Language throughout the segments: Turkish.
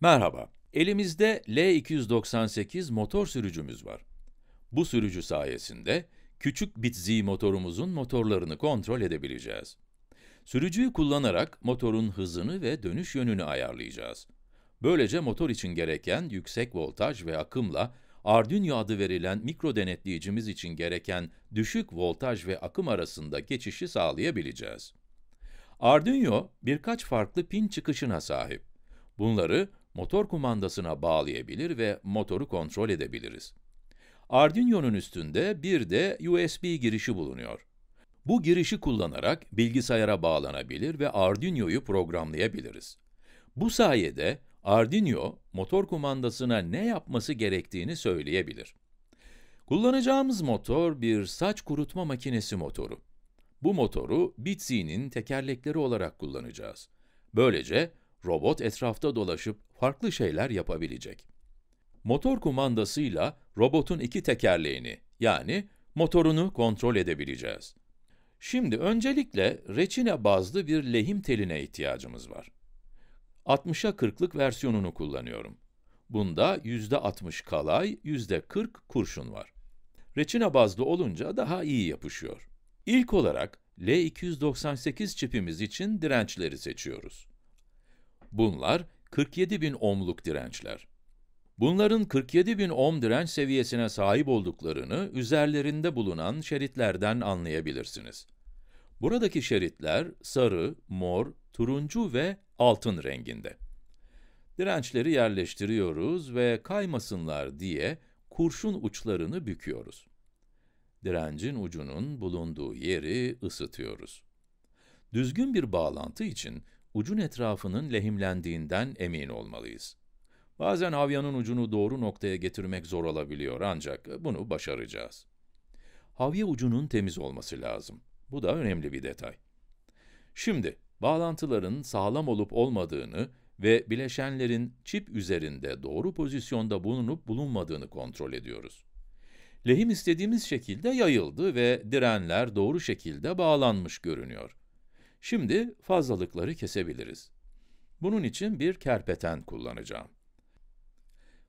Merhaba, elimizde L298 motor sürücümüz var. Bu sürücü sayesinde küçük bit motorumuzun motorlarını kontrol edebileceğiz. Sürücüyü kullanarak motorun hızını ve dönüş yönünü ayarlayacağız. Böylece motor için gereken yüksek voltaj ve akımla Arduino adı verilen mikro denetleyicimiz için gereken düşük voltaj ve akım arasında geçişi sağlayabileceğiz. Arduino birkaç farklı pin çıkışına sahip. Bunları motor kumandasına bağlayabilir ve motoru kontrol edebiliriz. Arduino'nun üstünde bir de USB girişi bulunuyor. Bu girişi kullanarak bilgisayara bağlanabilir ve Arduino'yu programlayabiliriz. Bu sayede Arduino, motor kumandasına ne yapması gerektiğini söyleyebilir. Kullanacağımız motor bir saç kurutma makinesi motoru. Bu motoru Bitsy'nin tekerlekleri olarak kullanacağız. Böylece robot etrafta dolaşıp farklı şeyler yapabilecek. Motor kumandasıyla robotun iki tekerleğini yani motorunu kontrol edebileceğiz. Şimdi öncelikle reçine bazlı bir lehim teline ihtiyacımız var. 60'a 40'lık versiyonunu kullanıyorum. Bunda %60 kalay, %40 kurşun var. Reçine bazlı olunca daha iyi yapışıyor. İlk olarak L298 çipimiz için dirençleri seçiyoruz. Bunlar 47 bin ohmluk dirençler. Bunların 47 bin ohm direnç seviyesine sahip olduklarını üzerlerinde bulunan şeritlerden anlayabilirsiniz. Buradaki şeritler sarı, mor, turuncu ve altın renginde. Dirençleri yerleştiriyoruz ve kaymasınlar diye kurşun uçlarını büküyoruz. Direncin ucunun bulunduğu yeri ısıtıyoruz. Düzgün bir bağlantı için ucun etrafının lehimlendiğinden emin olmalıyız. Bazen havyanın ucunu doğru noktaya getirmek zor olabiliyor ancak bunu başaracağız. Havya ucunun temiz olması lazım. Bu da önemli bir detay. Şimdi, bağlantıların sağlam olup olmadığını ve bileşenlerin çip üzerinde doğru pozisyonda bulunup bulunmadığını kontrol ediyoruz. Lehim istediğimiz şekilde yayıldı ve direnler doğru şekilde bağlanmış görünüyor. Şimdi fazlalıkları kesebiliriz. Bunun için bir kerpeten kullanacağım.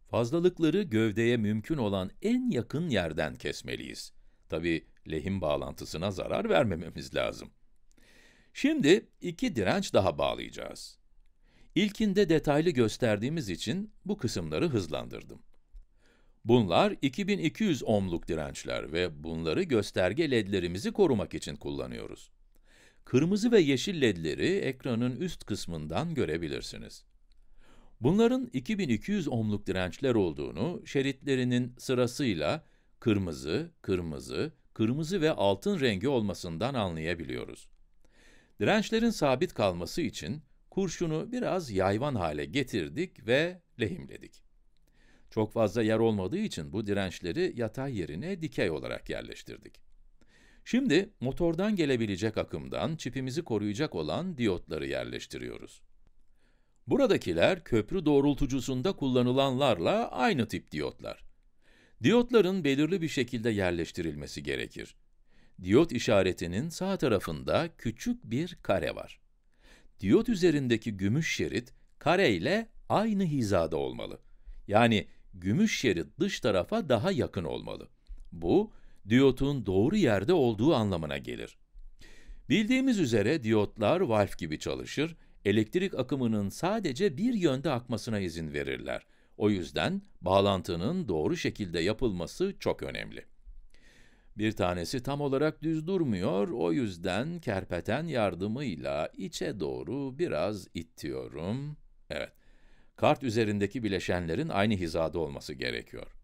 Fazlalıkları gövdeye mümkün olan en yakın yerden kesmeliyiz. Tabi lehim bağlantısına zarar vermememiz lazım. Şimdi iki direnç daha bağlayacağız. İlkinde detaylı gösterdiğimiz için bu kısımları hızlandırdım. Bunlar 2200 ohmluk dirençler ve bunları gösterge ledlerimizi korumak için kullanıyoruz kırmızı ve yeşil ledleri ekranın üst kısmından görebilirsiniz. Bunların 2200 ohmluk dirençler olduğunu, şeritlerinin sırasıyla kırmızı, kırmızı, kırmızı ve altın rengi olmasından anlayabiliyoruz. Dirençlerin sabit kalması için kurşunu biraz yayvan hale getirdik ve lehimledik. Çok fazla yer olmadığı için bu dirençleri yatay yerine dikey olarak yerleştirdik. Şimdi motordan gelebilecek akımdan çipimizi koruyacak olan diyotları yerleştiriyoruz. Buradakiler köprü doğrultucusunda kullanılanlarla aynı tip diyotlar. Diyotların belirli bir şekilde yerleştirilmesi gerekir. Diyot işaretinin sağ tarafında küçük bir kare var. Diyot üzerindeki gümüş şerit, kare ile aynı hizada olmalı. Yani gümüş şerit dış tarafa daha yakın olmalı. Bu, diyotun doğru yerde olduğu anlamına gelir. Bildiğimiz üzere diyotlar valf gibi çalışır, elektrik akımının sadece bir yönde akmasına izin verirler. O yüzden bağlantının doğru şekilde yapılması çok önemli. Bir tanesi tam olarak düz durmuyor, o yüzden kerpeten yardımıyla içe doğru biraz itiyorum. Evet, kart üzerindeki bileşenlerin aynı hizada olması gerekiyor.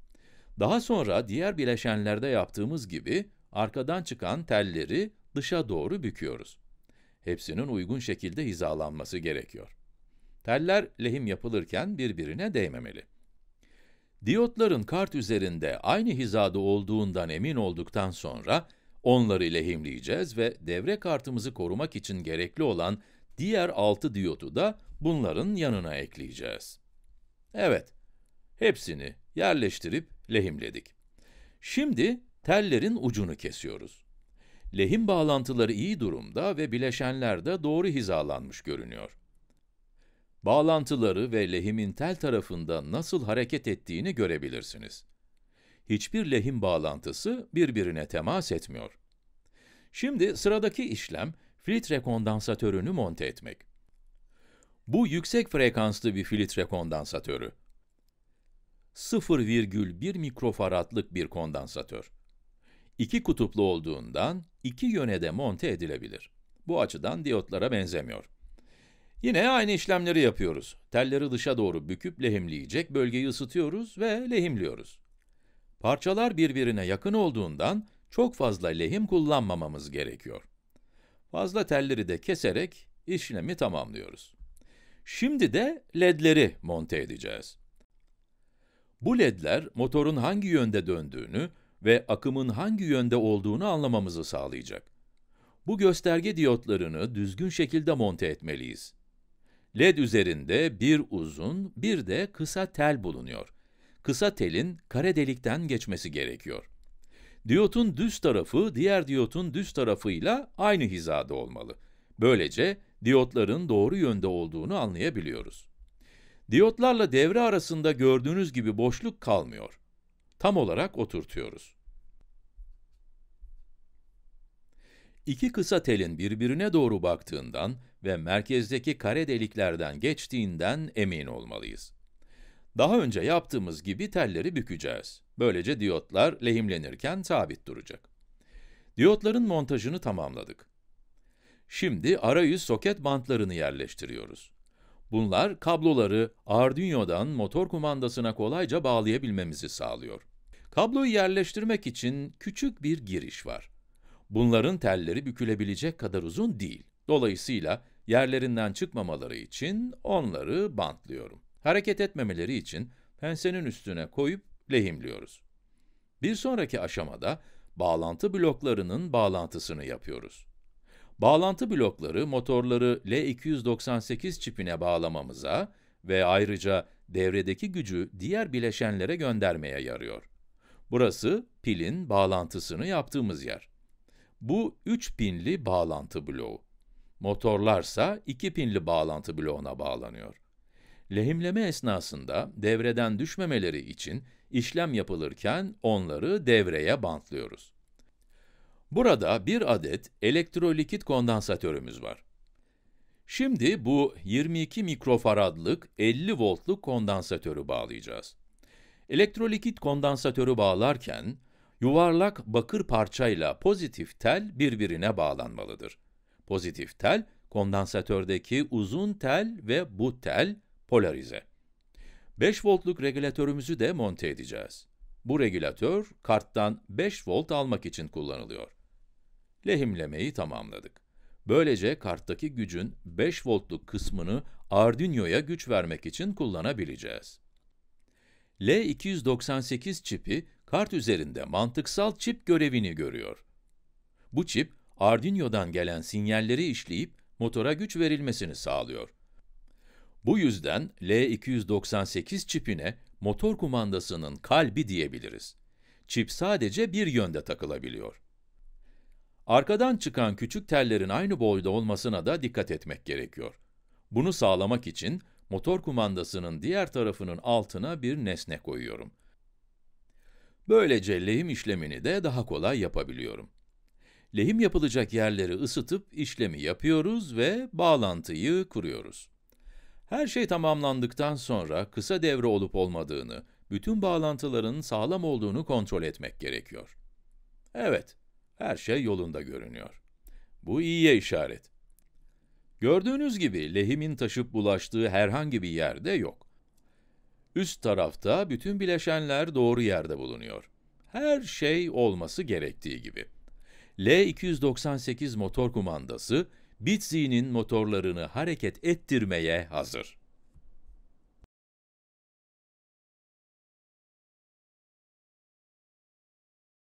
Daha sonra diğer bileşenlerde yaptığımız gibi arkadan çıkan telleri dışa doğru büküyoruz. Hepsinin uygun şekilde hizalanması gerekiyor. Teller lehim yapılırken birbirine değmemeli. Diyotların kart üzerinde aynı hizada olduğundan emin olduktan sonra onları lehimleyeceğiz ve devre kartımızı korumak için gerekli olan diğer 6 diyotu da bunların yanına ekleyeceğiz. Evet, hepsini yerleştirip lehimledik. Şimdi tellerin ucunu kesiyoruz. Lehim bağlantıları iyi durumda ve bileşenler de doğru hizalanmış görünüyor. Bağlantıları ve lehimin tel tarafında nasıl hareket ettiğini görebilirsiniz. Hiçbir lehim bağlantısı birbirine temas etmiyor. Şimdi sıradaki işlem, filtre kondansatörünü monte etmek. Bu yüksek frekanslı bir filtre kondansatörü. 0,1 mikrofaradlık bir kondansatör. İki kutuplu olduğundan iki yöne de monte edilebilir. Bu açıdan diyotlara benzemiyor. Yine aynı işlemleri yapıyoruz. Telleri dışa doğru büküp lehimleyecek bölgeyi ısıtıyoruz ve lehimliyoruz. Parçalar birbirine yakın olduğundan çok fazla lehim kullanmamamız gerekiyor. Fazla telleri de keserek işlemi tamamlıyoruz. Şimdi de ledleri monte edeceğiz. Bu ledler motorun hangi yönde döndüğünü ve akımın hangi yönde olduğunu anlamamızı sağlayacak. Bu gösterge diyotlarını düzgün şekilde monte etmeliyiz. LED üzerinde bir uzun, bir de kısa tel bulunuyor. Kısa telin kare delikten geçmesi gerekiyor. Diyotun düz tarafı diğer diyotun düz tarafıyla aynı hizada olmalı. Böylece diyotların doğru yönde olduğunu anlayabiliyoruz. Diyotlarla devre arasında gördüğünüz gibi boşluk kalmıyor. Tam olarak oturtuyoruz. İki kısa telin birbirine doğru baktığından ve merkezdeki kare deliklerden geçtiğinden emin olmalıyız. Daha önce yaptığımız gibi telleri bükeceğiz. Böylece diyotlar lehimlenirken sabit duracak. Diyotların montajını tamamladık. Şimdi arayüz soket bantlarını yerleştiriyoruz. Bunlar kabloları Arduino'dan motor kumandasına kolayca bağlayabilmemizi sağlıyor. Kabloyu yerleştirmek için küçük bir giriş var. Bunların telleri bükülebilecek kadar uzun değil. Dolayısıyla yerlerinden çıkmamaları için onları bantlıyorum. Hareket etmemeleri için pensenin üstüne koyup lehimliyoruz. Bir sonraki aşamada bağlantı bloklarının bağlantısını yapıyoruz. Bağlantı blokları motorları L298 çipine bağlamamıza ve ayrıca devredeki gücü diğer bileşenlere göndermeye yarıyor. Burası pilin bağlantısını yaptığımız yer. Bu 3 pinli bağlantı bloğu. Motorlarsa 2 pinli bağlantı bloğuna bağlanıyor. Lehimleme esnasında devreden düşmemeleri için işlem yapılırken onları devreye bantlıyoruz. Burada bir adet elektrolikit kondansatörümüz var. Şimdi bu 22 mikrofaradlık 50 voltluk kondansatörü bağlayacağız. Elektrolikit kondansatörü bağlarken, yuvarlak bakır parçayla pozitif tel birbirine bağlanmalıdır. Pozitif tel, kondansatördeki uzun tel ve bu tel polarize. 5 voltluk regülatörümüzü de monte edeceğiz. Bu regülatör, karttan 5 volt almak için kullanılıyor. Lehimlemeyi tamamladık. Böylece karttaki gücün 5 voltluk kısmını Arduino'ya güç vermek için kullanabileceğiz. L298 çipi, kart üzerinde mantıksal çip görevini görüyor. Bu çip, Arduino'dan gelen sinyalleri işleyip motora güç verilmesini sağlıyor. Bu yüzden L298 çipine motor kumandasının kalbi diyebiliriz. Çip sadece bir yönde takılabiliyor. Arkadan çıkan küçük tellerin aynı boyda olmasına da dikkat etmek gerekiyor. Bunu sağlamak için motor kumandasının diğer tarafının altına bir nesne koyuyorum. Böylece lehim işlemini de daha kolay yapabiliyorum. Lehim yapılacak yerleri ısıtıp işlemi yapıyoruz ve bağlantıyı kuruyoruz. Her şey tamamlandıktan sonra kısa devre olup olmadığını, bütün bağlantıların sağlam olduğunu kontrol etmek gerekiyor. Evet, her şey yolunda görünüyor. Bu iyiye işaret. Gördüğünüz gibi lehimin taşıp bulaştığı herhangi bir yerde yok. Üst tarafta bütün bileşenler doğru yerde bulunuyor. Her şey olması gerektiği gibi. L298 motor kumandası, Bitzi'nin motorlarını hareket ettirmeye hazır.